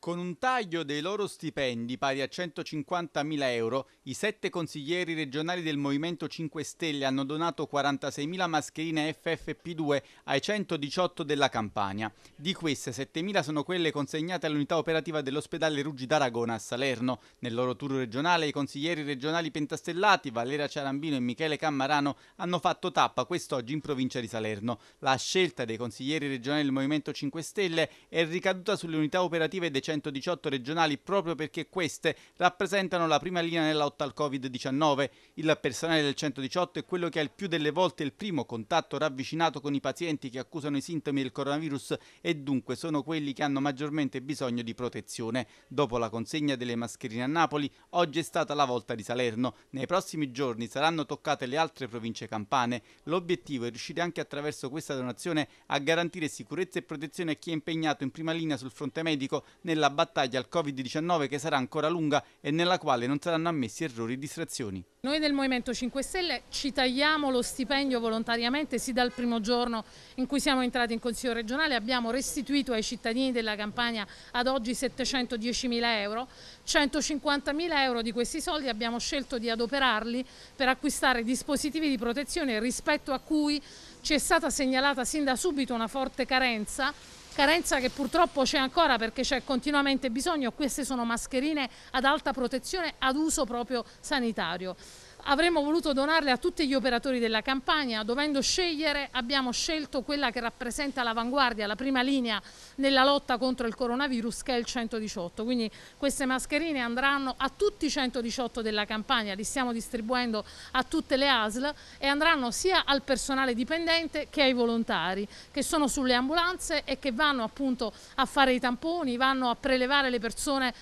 Con un taglio dei loro stipendi pari a 150.000 euro, i sette consiglieri regionali del Movimento 5 Stelle hanno donato 46.000 mascherine FFP2 ai 118 della Campania. Di queste 7.000 sono quelle consegnate all'unità operativa dell'ospedale Ruggi d'Aragona a Salerno. Nel loro tour regionale i consiglieri regionali pentastellati Valera Ciarambino e Michele Cammarano hanno fatto tappa quest'oggi in provincia di Salerno. La scelta dei consiglieri regionali del Movimento 5 Stelle è ricaduta sulle unità operative decennali 118 regionali proprio perché queste rappresentano la prima linea nella lotta al Covid-19. Il personale del 118 è quello che ha il più delle volte il primo contatto ravvicinato con i pazienti che accusano i sintomi del coronavirus e dunque sono quelli che hanno maggiormente bisogno di protezione. Dopo la consegna delle mascherine a Napoli, oggi è stata la volta di Salerno. Nei prossimi giorni saranno toccate le altre province campane. L'obiettivo è riuscire anche attraverso questa donazione a garantire sicurezza e protezione a chi è impegnato in prima linea sul fronte medico nella nella battaglia al Covid-19 che sarà ancora lunga e nella quale non saranno ammessi errori e distrazioni. Noi del Movimento 5 Stelle ci tagliamo lo stipendio volontariamente, sì dal primo giorno in cui siamo entrati in Consiglio regionale abbiamo restituito ai cittadini della campagna ad oggi 710.000 euro, 150.000 euro di questi soldi abbiamo scelto di adoperarli per acquistare dispositivi di protezione rispetto a cui ci è stata segnalata sin da subito una forte carenza carenza che purtroppo c'è ancora perché c'è continuamente bisogno, queste sono mascherine ad alta protezione ad uso proprio sanitario avremmo voluto donarle a tutti gli operatori della campagna, dovendo scegliere abbiamo scelto quella che rappresenta l'avanguardia, la prima linea nella lotta contro il coronavirus che è il 118, quindi queste mascherine andranno a tutti i 118 della campagna, li stiamo distribuendo a tutte le ASL e andranno sia al personale dipendente che ai volontari che sono sulle ambulanze e che vanno appunto a fare i tamponi, vanno a prelevare le persone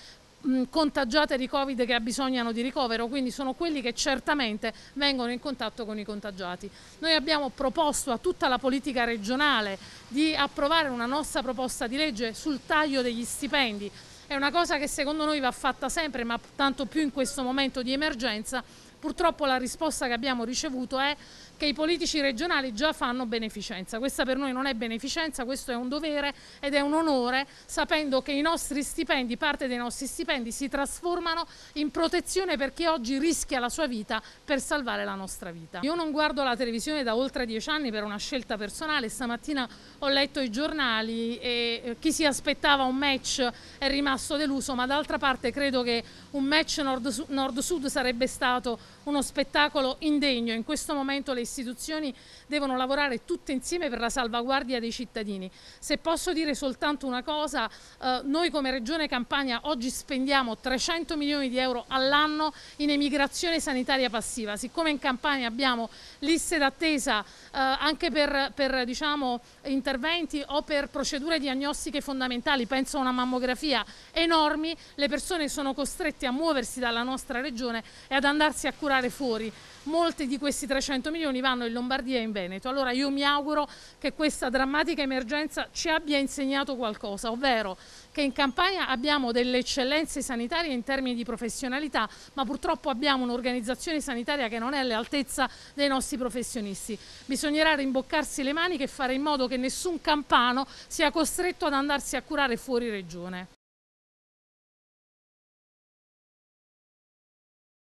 mh, contagiate di Covid che abbisognano di ricovero, quindi sono quelli che certamente vengono in contatto con i contagiati. Noi abbiamo proposto a tutta la politica regionale di approvare una nostra proposta di legge sul taglio degli stipendi. È una cosa che secondo noi va fatta sempre, ma tanto più in questo momento di emergenza Purtroppo la risposta che abbiamo ricevuto è che i politici regionali già fanno beneficenza. Questa per noi non è beneficenza, questo è un dovere ed è un onore sapendo che i nostri stipendi, parte dei nostri stipendi si trasformano in protezione per chi oggi rischia la sua vita per salvare la nostra vita. Io non guardo la televisione da oltre dieci anni per una scelta personale, stamattina ho letto i giornali e eh, chi si aspettava un match è rimasto deluso, ma d'altra parte credo che un match nord-sud sarebbe stato uno spettacolo indegno. In questo momento le istituzioni devono lavorare tutte insieme per la salvaguardia dei cittadini. Se posso dire soltanto una cosa, eh, noi come Regione Campania oggi spendiamo 300 milioni di euro all'anno in emigrazione sanitaria passiva. Siccome in Campania abbiamo liste d'attesa eh, anche per, per diciamo, interventi o per procedure diagnostiche fondamentali, penso a una mammografia enormi, le persone sono costrette a muoversi dalla nostra regione e ad andarsi a curare fuori. Molti di questi 300 milioni vanno in Lombardia e in Veneto. Allora io mi auguro che questa drammatica emergenza ci abbia insegnato qualcosa, ovvero che in Campania abbiamo delle eccellenze sanitarie in termini di professionalità, ma purtroppo abbiamo un'organizzazione sanitaria che non è all'altezza dei nostri professionisti. Bisognerà rimboccarsi le maniche e fare in modo che nessun campano sia costretto ad andarsi a curare fuori regione.